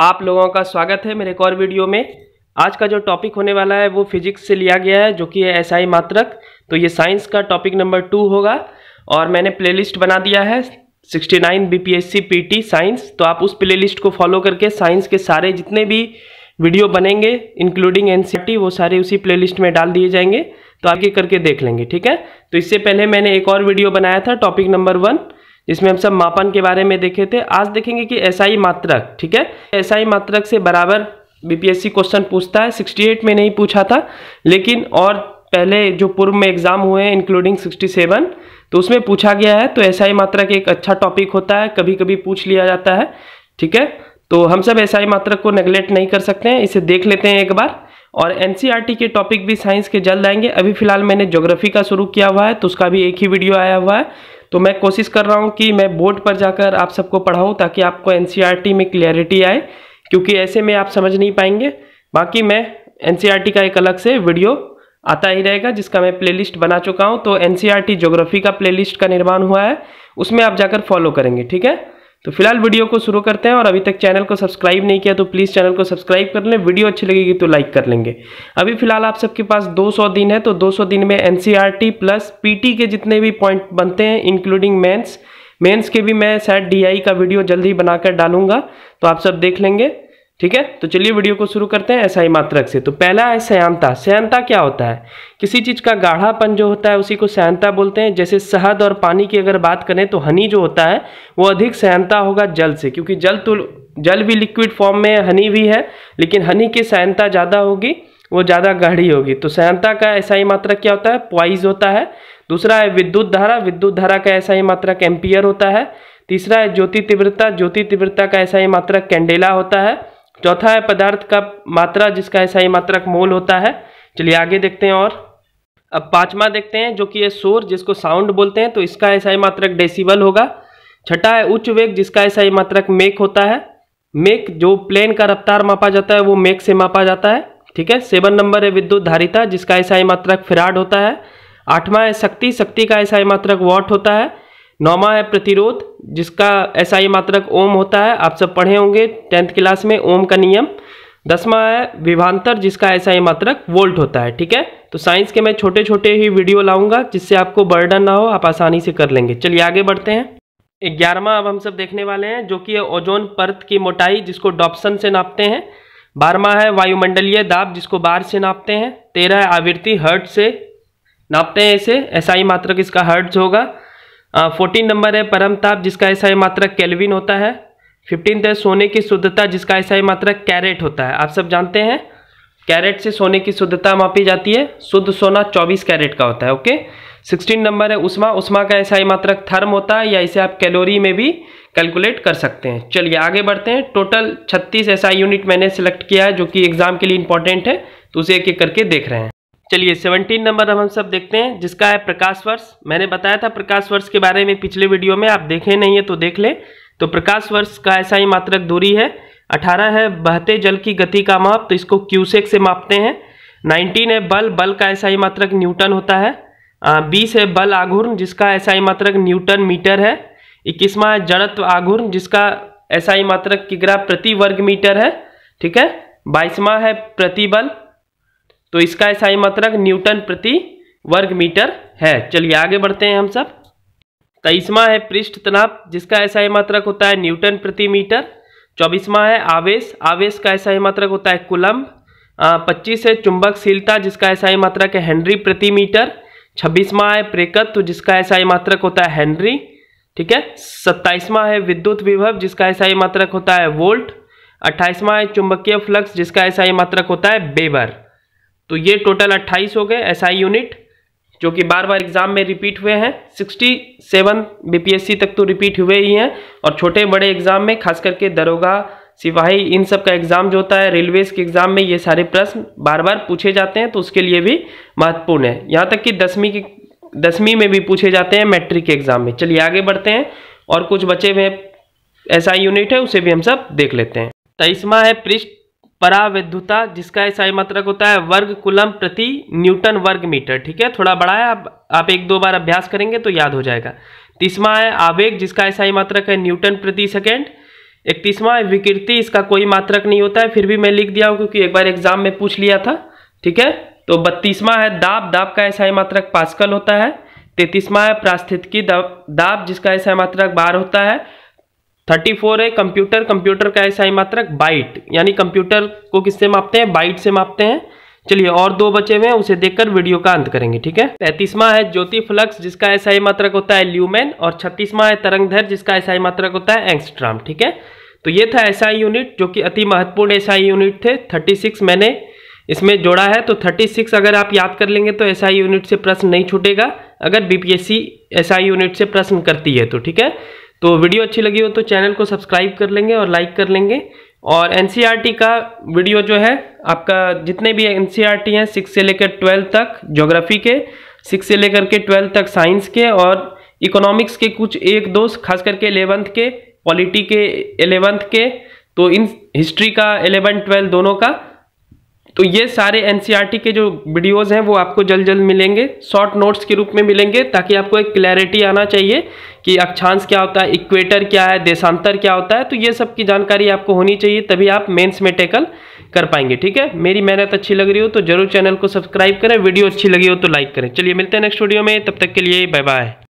आप लोगों का स्वागत है मेरे एक और वीडियो में आज का जो टॉपिक होने वाला है वो फिजिक्स से लिया गया है जो कि है एसआई मात्रक तो ये साइंस का टॉपिक नंबर टू होगा और मैंने प्लेलिस्ट बना दिया है 69 बीपीएससी पीटी साइंस तो आप उस प्लेलिस्ट को फॉलो करके साइंस के सारे जितने भी वीडियो बनेंगे इंक्लूडिंग एन e वो सारे उसी प्ले में डाल दिए जाएंगे तो आगे करके देख लेंगे ठीक है तो इससे पहले मैंने एक और वीडियो बनाया था टॉपिक नंबर वन जिसमें हम सब मापन के बारे में देखे थे आज देखेंगे कि एसआई मात्रक ठीक है एसआई मात्रक से बराबर बीपीएससी क्वेश्चन पूछता है 68 में नहीं पूछा था लेकिन और पहले जो पूर्व में एग्जाम हुए हैं इंक्लूडिंग 67 तो उसमें पूछा गया है तो एसआई मात्रक एक अच्छा टॉपिक होता है कभी कभी पूछ लिया जाता है ठीक है तो हम सब एसआई मात्रक को नेग्लेक्ट नहीं कर सकते हैं इसे देख लेते हैं एक बार और एन e के टॉपिक भी साइंस के जल्द आएंगे अभी फिलहाल मैंने ज्योग्राफी का शुरू किया हुआ है तो उसका भी एक ही वीडियो आया हुआ है तो मैं कोशिश कर रहा हूँ कि मैं बोर्ड पर जाकर आप सबको पढ़ाऊँ ताकि आपको एन e में क्लियरिटी आए क्योंकि ऐसे में आप समझ नहीं पाएंगे बाकी मैं एन e का एक अलग से वीडियो आता ही रहेगा जिसका मैं प्लेलिस्ट बना चुका हूँ तो एन सी का प्लेलिस्ट का निर्माण हुआ है उसमें आप जाकर फॉलो करेंगे ठीक है तो फिलहाल वीडियो को शुरू करते हैं और अभी तक चैनल को सब्सक्राइब नहीं किया तो प्लीज़ चैनल को सब्सक्राइब कर लें वीडियो अच्छी लगेगी तो लाइक कर लेंगे अभी फिलहाल आप सबके पास 200 दिन है तो 200 दिन में एन प्लस पीटी के जितने भी पॉइंट बनते हैं इंक्लूडिंग मेन्स मेन्स के भी मैं शायद डी का वीडियो जल्द ही बनाकर डालूंगा तो आप सब देख लेंगे ठीक है तो चलिए वीडियो को शुरू करते हैं ऐसा ही मात्रक से तो पहला है सयांता सयांता क्या होता है किसी चीज़ का गाढ़ापन जो होता है उसी को सयांता बोलते हैं जैसे शहद और पानी की अगर बात करें तो हनी जो होता है वो अधिक सयांता होगा जल से क्योंकि जल तो जल भी लिक्विड फॉर्म में हनी भी है लेकिन हनी की सयांता ज़्यादा होगी वो ज़्यादा गाढ़ी होगी तो सयांता का ऐसा ही मात्रक क्या होता है प्वाइज होता है दूसरा है विद्युत धारा विद्युत धारा का ऐसा ही मात्रक एम्पियर होता है तीसरा है ज्योति तीव्रता ज्योति तीव्रता का ऐसा ही मात्रक कैंडेला होता है चौथा है पदार्थ का मात्रा जिसका ऐसा ही मात्रक मोल होता है चलिए आगे देखते हैं और अब पांचवा देखते हैं जो कि है शोर जिसको साउंड बोलते हैं तो इसका ऐसा ही मात्रक डेसिबल होगा छठा है उच्च वेग जिसका ऐसा ही मात्रक मेक होता है मेक जो प्लेन का रफ्तार मापा जाता है वो मेक से मापा जाता है ठीक है सेवन नंबर है विद्युत धारिता जिसका ऐसा ही मात्रक फिराड होता है आठवां है शक्ति शक्ति का ऐसा ही मात्रक वॉट होता है नौवा है प्रतिरोध जिसका एसआई मात्रक ओम होता है आप सब पढ़े होंगे टेंथ क्लास में ओम का नियम दसवा है विभांतर जिसका एसआई मात्रक वोल्ट होता है ठीक है तो साइंस के मैं छोटे छोटे ही वीडियो लाऊंगा जिससे आपको बर्डन ना हो आप आसानी से कर लेंगे चलिए आगे बढ़ते हैं ग्यारहवा अब हम सब देखने वाले हैं जो कि ओजोन परत की मोटाई जिसको डॉप्सन से नापते हैं बारहवा है वायुमंडलीय दाब जिसको बार से नापते हैं तेरह है आवृत्ति हर्ट से नापते हैं इसे एसआई मात्रक इसका हर्ट्स होगा फोर्टीन नंबर है परमताप जिसका ऐसा मात्रक कैलविन होता है फिफ्टीन है सोने की शुद्धता जिसका ऐसा ही मात्रा कैरेट होता है आप सब जानते हैं कैरेट से सोने की शुद्धता मापी जाती है शुद्ध सोना चौबीस कैरेट का होता है ओके सिक्सटीन नंबर है उष्मा उष्मा का ऐसा ही मात्रक थर्म होता है या इसे आप कैलोरी में भी कैलकुलेट कर सकते हैं चलिए आगे बढ़ते हैं टोटल छत्तीस ऐसा यूनिट मैंने सेलेक्ट किया है जो कि एग्जाम के लिए इंपॉर्टेंट है तो उसे एक एक करके देख रहे हैं चलिए सेवनटीन नंबर अब हम सब देखते हैं जिसका है प्रकाश वर्ष मैंने बताया था प्रकाश वर्ष के बारे में पिछले वीडियो में आप देखे नहीं है तो देख ले तो प्रकाश वर्ष का ऐसा ही मात्रक दूरी है अठारह है बहते जल की गति का माप तो इसको क्यूसेक से मापते हैं नाइनटीन है बल बल का ऐसा ही मात्रक न्यूटन होता है बीस है बल आघूर्ण जिसका ऐसा ही मात्रक न्यूटन मीटर है इक्कीसवा है जड़त्व आघूर्ण जिसका ऐसा ही मात्रक किग्रा प्रति वर्ग मीटर है ठीक है बाईसवा है प्रतिबल तो इसका ही मात्रक न्यूटन प्रति वर्ग मीटर है चलिए आगे बढ़ते हैं हम सब तेईसवा है पृष्ठ तनाव जिसका ऐसा मात्रक होता है न्यूटन प्रति मीटर चौबीसवा है आवेश आवेश का ऐसा मात्रक होता है कुलम पच्चीस है चुंबकशीलता जिसका ऐसा मात्रक है हेनरी प्रति मीटर छब्बीसवा है प्रेकत्व जिसका ऐसा मात्रक होता है हेनरी ठीक है सत्ताईसवा है विद्युत विभव जिसका ऐसा मात्रक होता है वोल्ट अट्ठाईसवा है चुंबकीय फ्लक्स जिसका ऐसा मात्रक होता है बेबर तो ये टोटल 28 हो गए एसआई यूनिट जो कि बार बार एग्जाम में रिपीट हुए हैं 67 बीपीएससी तक तो रिपीट हुए ही हैं और छोटे बड़े एग्जाम में खास करके दरोगा सिपाही इन सब का एग्जाम जो होता है रेलवेज के एग्जाम में ये सारे प्रश्न बार बार पूछे जाते हैं तो उसके लिए भी महत्वपूर्ण है यहाँ तक कि दसवीं की दसवीं में भी पूछे जाते हैं मैट्रिक के एग्जाम में चलिए आगे बढ़ते हैं और कुछ बचे हुए ऐसा यूनिट है उसे भी हम सब देख लेते हैं तेईसवा है पृष्ठ पराविद्युता जिसका ईसाई मात्रक मतलब होता है वर्ग कुलम प्रति न्यूटन वर्ग मीटर ठीक है थोड़ा बड़ा है आप आप एक दो बार अभ्यास करेंगे तो याद हो जाएगा तीसवा है आवेग जिसका ईसाई मात्रक है न्यूटन प्रति सेकेंड इकतीसवा है विकृति इसका कोई मात्रक नहीं होता है फिर भी मैं लिख दिया हूँ क्योंकि एक बार एग्जाम में पूछ लिया था ठीक है तो बत्तीसवा है दाब दाब का ईसाई मात्रक पास्कल होता है तैतीसवा है प्रास्थित की दाब जिसका ऐसा मात्रक बार होता है थर्टी फोर है कंप्यूटर कंप्यूटर का ऐसा ही मात्रक बाइट यानी कंप्यूटर को किससे मापते हैं बाइट से मापते हैं चलिए और दो बचे हुए हैं उसे देखकर वीडियो का अंत करेंगे ठीक है पैंतीसवा है ज्योति फ्लक्स जिसका ऐसा ही मात्रक होता है ल्यूमेन और छत्तीसवा है तरंगधर जिसका ऐसा ही मात्रक होता है एंगस्ट्राम ठीक है तो ये था ऐसा यूनिट जो कि अति महत्वपूर्ण ऐसा यूनिट थे थर्टी सिक्स मैंने इसमें जोड़ा है तो थर्टी सिक्स अगर आप याद कर लेंगे तो ऐसा यूनिट से प्रश्न नहीं छूटेगा अगर बीपीएससी ऐसा यूनिट से प्रश्न करती है तो ठीक है तो वीडियो अच्छी लगी हो तो चैनल को सब्सक्राइब कर लेंगे और लाइक कर लेंगे और एन e का वीडियो जो है आपका जितने भी एन e हैं सिक्स से लेकर ट्वेल्थ तक जोग्राफी के सिक्स से लेकर के ट्वेल्थ तक साइंस के और इकोनॉमिक्स के कुछ एक दोस्त खास करके एलेवंथ के पॉलिटी के एलेवंथ के तो इन हिस्ट्री का एलेवन ट्वेल्थ दोनों का तो ये सारे एन e के जो वीडियोज़ हैं वो आपको जल्द जल्द मिलेंगे शॉर्ट नोट्स के रूप में मिलेंगे ताकि आपको एक क्लैरिटी आना चाहिए कि अक्षांश क्या होता है इक्वेटर क्या है देशांतर क्या होता है तो ये सब की जानकारी आपको होनी चाहिए तभी आप मेंस में टैकल कर पाएंगे ठीक है मेरी मेहनत अच्छी लग रही हो तो जरूर चैनल को सब्सक्राइब करें वीडियो अच्छी लगी हो तो लाइक करें चलिए मिलते हैं नेक्स्ट वीडियो में तब तक के लिए बाय बाय